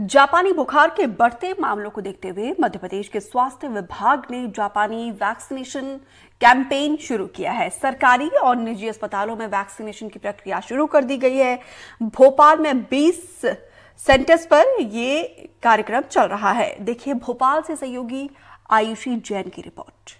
जापानी बुखार के बढ़ते मामलों को देखते हुए मध्य प्रदेश के स्वास्थ्य विभाग ने जापानी वैक्सीनेशन कैंपेन शुरू किया है सरकारी और निजी अस्पतालों में वैक्सीनेशन की प्रक्रिया शुरू कर दी गई है भोपाल में 20 सेंटर्स पर यह कार्यक्रम चल रहा है देखिए भोपाल से सहयोगी आयुषी जैन की रिपोर्ट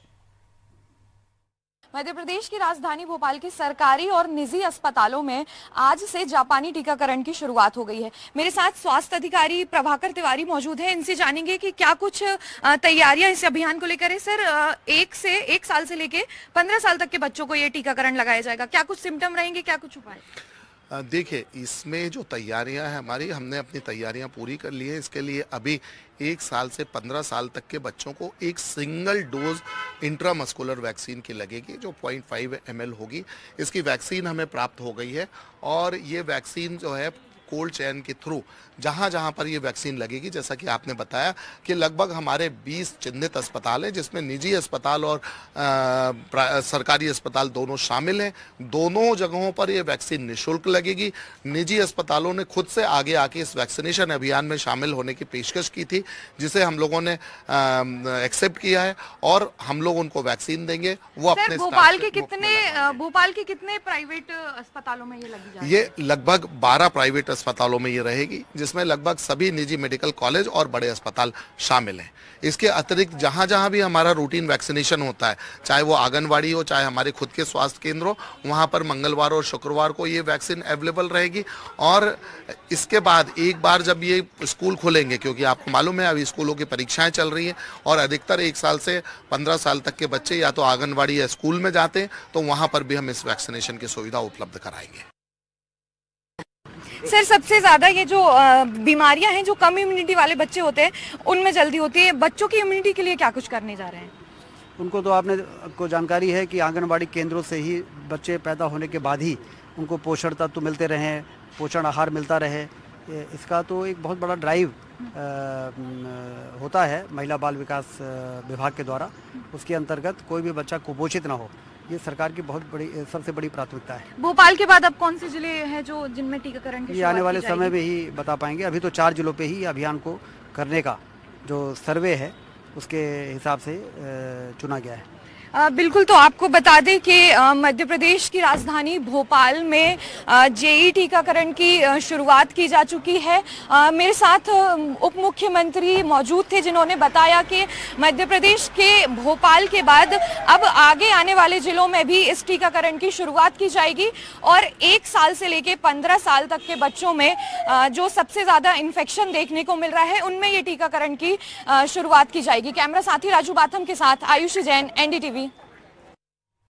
मध्य प्रदेश की राजधानी भोपाल के सरकारी और निजी अस्पतालों में आज से जापानी टीकाकरण की शुरुआत हो गई है मेरे साथ स्वास्थ्य अधिकारी प्रभाकर तिवारी मौजूद है इनसे जानेंगे कि क्या कुछ तैयारियां इस अभियान को लेकर है सर एक से एक साल से लेके पंद्रह साल तक के बच्चों को ये टीकाकरण लगाया जाएगा क्या कुछ सिम्टम रहेंगे क्या कुछ उपाय देखिए इसमें जो तैयारियां हैं हमारी हमने अपनी तैयारियां पूरी कर ली हैं इसके लिए अभी एक साल से पंद्रह साल तक के बच्चों को एक सिंगल डोज इंट्रामस्कुलर वैक्सीन की लगेगी जो 0.5 फाइव होगी इसकी वैक्सीन हमें प्राप्त हो गई है और ये वैक्सीन जो है कोल्ड चैन के थ्रू जहाँ जहाँ पर ये वैक्सीन लगेगी जैसा कि आपने बताया कि लगभग हमारे 20 चिन्हित अस्पताल हैं जिसमें निजी अस्पताल और आ, सरकारी अस्पताल दोनों शामिल हैं दोनों जगहों पर ये वैक्सीन निशुल्क लगेगी निजी अस्पतालों ने खुद से आगे आके इस वैक्सीनेशन अभियान में शामिल होने की पेशकश की थी जिसे हम लोगों ने एक्सेप्ट किया है और हम लोग उनको वैक्सीन देंगे वो अपने भोपाल के कितने भोपाल के कितने प्राइवेट अस्पतालों में ये ये लगभग बारह प्राइवेट अस्पताल अस्पतालों में ये रहेगी जिसमें लगभग सभी निजी मेडिकल कॉलेज और बड़े अस्पताल शामिल हैं इसके अतिरिक्त जहाँ जहाँ भी हमारा रूटीन वैक्सीनेशन होता है चाहे वो आंगनबाड़ी हो चाहे हमारे खुद के स्वास्थ्य केंद्र हो वहाँ पर मंगलवार और शुक्रवार को ये वैक्सीन अवेलेबल रहेगी और इसके बाद एक बार जब ये स्कूल खुलेंगे क्योंकि आपको मालूम है अभी स्कूलों की परीक्षाएँ चल रही हैं और अधिकतर एक साल से पंद्रह साल तक के बच्चे या तो आंगनबाड़ी या स्कूल में जाते हैं तो वहाँ पर भी हम इस वैक्सीनेशन की सुविधा उपलब्ध कराएंगे सर सबसे ज़्यादा ये जो बीमारियां हैं जो कम इम्यूनिटी वाले बच्चे होते हैं उनमें जल्दी होती है बच्चों की इम्यूनिटी के लिए क्या कुछ करने जा रहे हैं उनको तो आपने को जानकारी है कि आंगनबाड़ी केंद्रों से ही बच्चे पैदा होने के बाद ही उनको पोषण तत्व मिलते रहें पोषण आहार मिलता रहे इसका तो एक बहुत बड़ा ड्राइव होता है महिला बाल विकास विभाग के द्वारा उसके अंतर्गत कोई भी बच्चा कुपोषित ना हो ये सरकार की बहुत बड़ी सबसे बड़ी प्राथमिकता है भोपाल के बाद अब कौन से जिले हैं जो जिनमें टीकाकरण की आने वाले समय में ही बता पाएंगे अभी तो चार जिलों पे ही अभियान को करने का जो सर्वे है उसके हिसाब से चुना गया है बिल्कुल तो आपको बता दें कि मध्य प्रदेश की राजधानी भोपाल में जेई टीकाकरण की शुरुआत की जा चुकी है मेरे साथ उप मुख्यमंत्री मौजूद थे जिन्होंने बताया कि मध्य प्रदेश के भोपाल के बाद अब आगे आने वाले जिलों में भी इस टीकाकरण की शुरुआत की जाएगी और एक साल से लेकर पंद्रह साल तक के बच्चों में जो सबसे ज़्यादा इन्फेक्शन देखने को मिल रहा है उनमें ये टीकाकरण की शुरुआत की जाएगी कैमरा साथी राजू बाथम के साथ आयुष जैन एनडीटीवी